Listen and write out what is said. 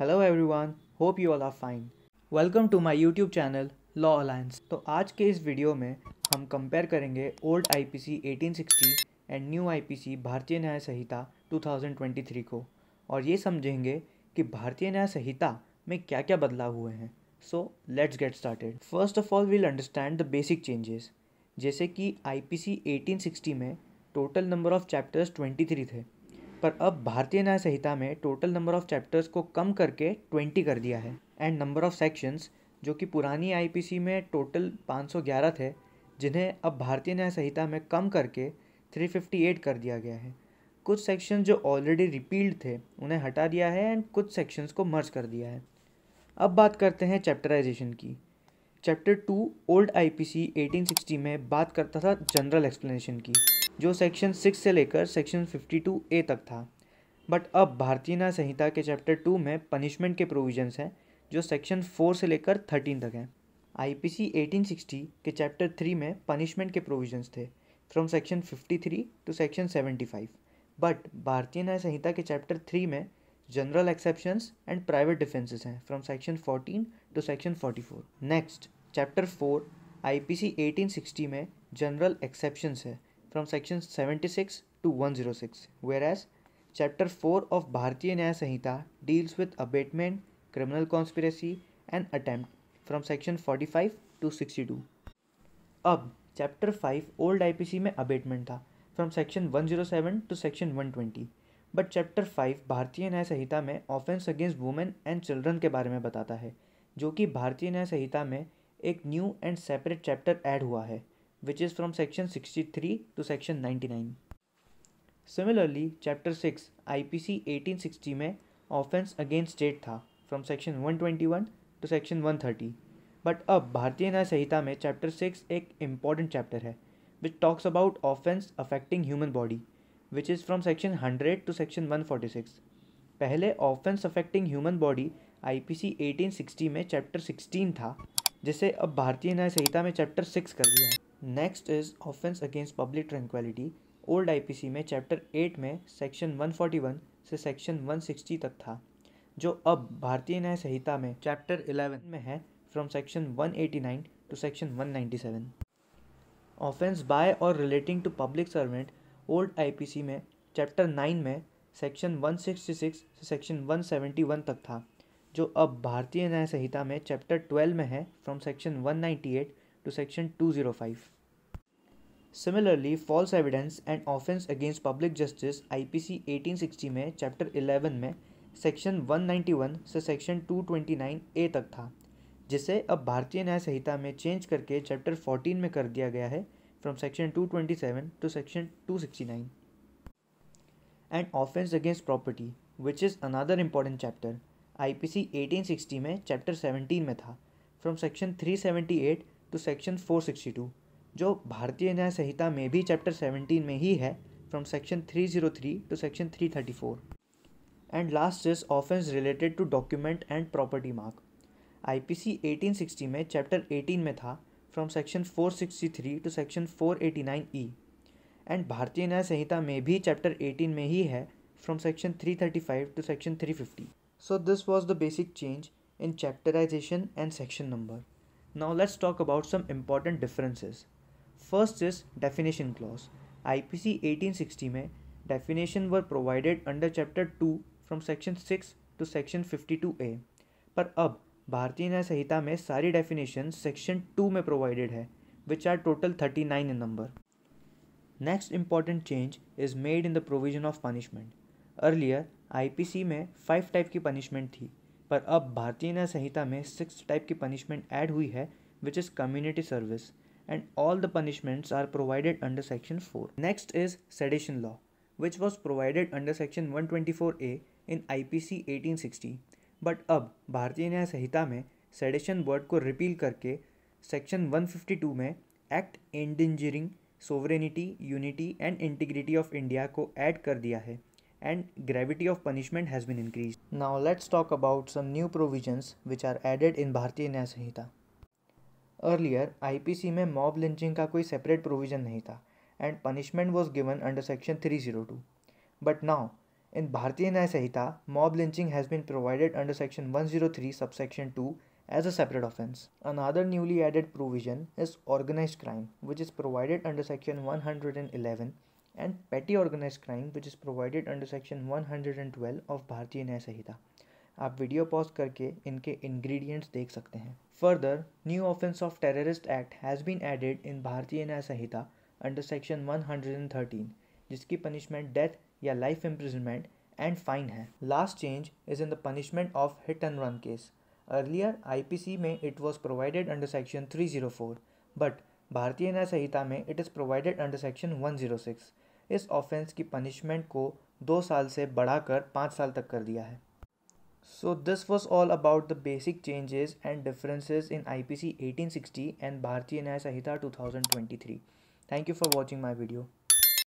Hello everyone hope you all are fine welcome to my YouTube channel law alliance तो आज के इस video में हम कंपेयर करेंगे old IPC 1860 and new IPC Bharatiya Nyaya संहिता 2023 को और ये समझेंगे कि भारतीय न्याय संहिता में क्या क्या बदलाव हुए हैं so let's get started first of all we'll understand the basic changes जैसे कि आई 1860 में टोटल नंबर ऑफ चैप्टर्स 23 थे पर अब भारतीय न्याय संहिता में टोटल नंबर ऑफ चैप्टर्स को कम करके ट्वेंटी कर दिया है एंड नंबर ऑफ सेक्शंस जो कि पुरानी आईपीसी में टोटल 511 थे जिन्हें अब भारतीय न्याय संहिता में कम करके 358 कर दिया गया है कुछ सेक्शन जो ऑलरेडी रिपील्ड थे उन्हें हटा दिया है एंड कुछ सेक्शंस को मर्ज कर दिया है अब बात करते हैं चैप्टराइजेशन की चैप्टर टू ओल्ड आईपीसी 1860 में बात करता था जनरल एक्सप्लेनेशन की जो सेक्शन सिक्स से लेकर सेक्शन फिफ्टी टू ए तक था बट अब भारतीय न्याय संहिता के चैप्टर टू में पनिशमेंट के प्रोविजंस हैं जो सेक्शन फोर से लेकर थर्टीन तक हैं I P C eighteen sixty के चैप्टर थ्री में पनिशमेंट के प्रोविजंस थे from section fifty three to section seventy five but Bharatiya Nyaya Sanhita के चैप्टर थ्री में general exceptions and private defences हैं from section fourteen to section forty four next chapter four I P C eighteen sixty में general exceptions है from section 76 to 106, whereas Chapter 4 of न्याय Nyaya Sanhita deals with abatement, criminal conspiracy, and attempt from section 45 to 62. अब chapter 5 old C में abetment था from section 107 to section 120 but chapter five Bharatiya Nyaya Sanhita में offence against women and children के बारे में बताता है जो कि भारतीय न्याय संहिता में एक new and separate chapter add हुआ है which is from section 63 to section 99. Similarly, chapter 6 IPC 1860 में ऑफेंस अगेंस्ट स्टेट था from section 121 to section 130 but अब भारतीय न्याय संहिता में चैप्टर सिक्स एक इम्पॉर्टेंट चैप्टर है which talks about offence affecting human body which is from section hundred to section one forty six पहले offence affecting human body I P C eighteen sixty में chapter sixteen था जिसे अब भारतीय न्याय संहिता में chapter six कर दिया है next is offence against public tranquillity old IPC में चैप्टर एट में सेक्शन 141 से सेक्शन 160 तक था जो अब भारतीय न्याय संहिता में चैप्टर 11 में है from section 189 to section 197 offence by और relating to public servant old IPC में चैप्टर 9 में सेक्शन 166 से सेक्शन 171 तक था जो अब भारतीय न्याय संहिता में चैप्टर 12 में है from section 198 to Section 205. Similarly, false evidence and offense against public justice IPC 1860 में चैप्टर 11 में सेक्शन 191 से सेक्शन 229 ए तक था जिसे अब भारतीय न्याय संहिता में चेंज करके चैप्टर 14 में कर दिया गया है from section 227 to section 269 and offence against property which is another important chapter IPC 1860 में चैप्टर 17 में था फ्रॉम सेक्शन 378 टू सेक्शन 462 जो भारतीय न्याय संहिता में भी चैप्टर 17 में ही है from section 303 to section 334 and last is offence related to document and property mark IPC 1860 में चैप्टर 18 में था from section 463 to section 489 E and Bharatiya Nyaya Sanhita में भी चैप्टर 18 में ही है thirty five 335 section three 350. So this was the basic change in chapterisation and section number Now let's talk about some important differences. First is definition clause. IPC 1860 में definition were provided under chapter 2 from section 6 to section 52A. पर अब भारतीय न्याय संहिता में सारी definition section 2 में provided है which are total 39 in number next important change is made in the provision of punishment earlier IPC में five type की punishment थी पर अब भारतीय न्याय संहिता में सिक्स टाइप की पनिशमेंट ऐड हुई है which is community service and all the punishments are provided under section four next is sedition law which was provided under section one A in eighteen sixty but अब भारतीय न्याय संहिता में sedition word को repeal करके section 152 में act endangering sovereignty unity and integrity of India को add कर दिया है and gravity of punishment has been increased. Now let's talk about some new provisions which are added in Bharatiya Naya Earlier, IPC mein mob lynching ka separate provision nahi tha and punishment was given under section 302. But now, in Bharatiya Naya mob lynching has been provided under section 103 subsection 2 as a separate offence. Another newly added provision is organized crime which is provided under section 111 and petty crime which is provided under section one hundred and twelve of Bharatiya Nyaya संहिता आप video pause करके इनके ingredients देख सकते हैं further new offence of terrorist act has been added in Bharatiya Nyaya Sanhita under section one hundred and thirteen जिसकी punishment death या life imprisonment and fine है last change is in the punishment of hit and run case earlier C में it was provided under section three zero four but Bharatiya Nyaya Sanhita में it is provided under section one zero six इस offence की punishment को दो साल से बढ़ाकर पाँच साल तक कर दिया है so this was all about the basic changes and differences in I P C eighteen sixty and Bharatiya Nyaya Sanhita two thousand twenty three thank you for watching my video